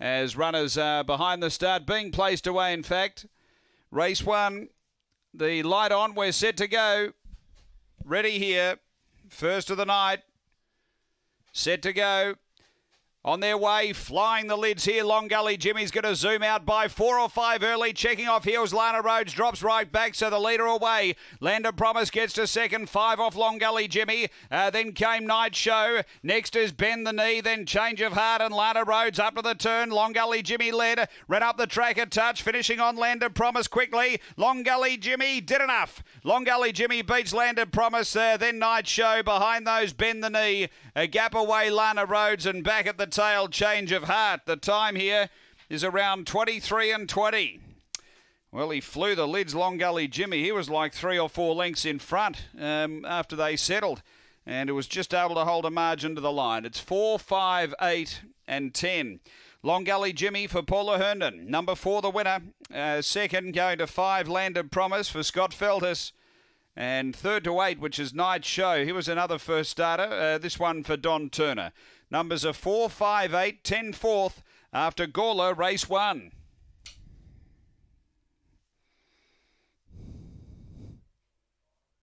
as runners are behind the start, being placed away, in fact. Race one, the light on, we're set to go. Ready here, first of the night, set to go. On their way, flying the lids here. Long Gully Jimmy's going to zoom out by four or five early. Checking off heels. Lana Rhodes drops right back, so the leader away. Lander Promise gets to second. Five off Long Gully Jimmy. Uh, then came Night Show. Next is Bend the Knee. Then Change of Heart and Lana Rhodes up to the turn. Long Gully Jimmy led. Ran up the track a touch. Finishing on Lander Promise quickly. Long Gully Jimmy did enough. Long Gully Jimmy beats Lander Promise there. Uh, then Night Show. Behind those, Bend the Knee. A gap away, Lana Rhodes. And back at the tail change of heart. The time here is around 23 and 20. Well, he flew the lids, Long Gully Jimmy. He was like three or four lengths in front um, after they settled, and it was just able to hold a margin to the line. It's four, five, eight, and 10. Long Gully Jimmy for Paula Herndon. Number four, the winner. Uh, second, going to five, Landed Promise for Scott Feltus. And third to eight, which is Night Show. Here was another first starter, uh, this one for Don Turner. Numbers are 4, 5, 8, 10, after Gawler, race one.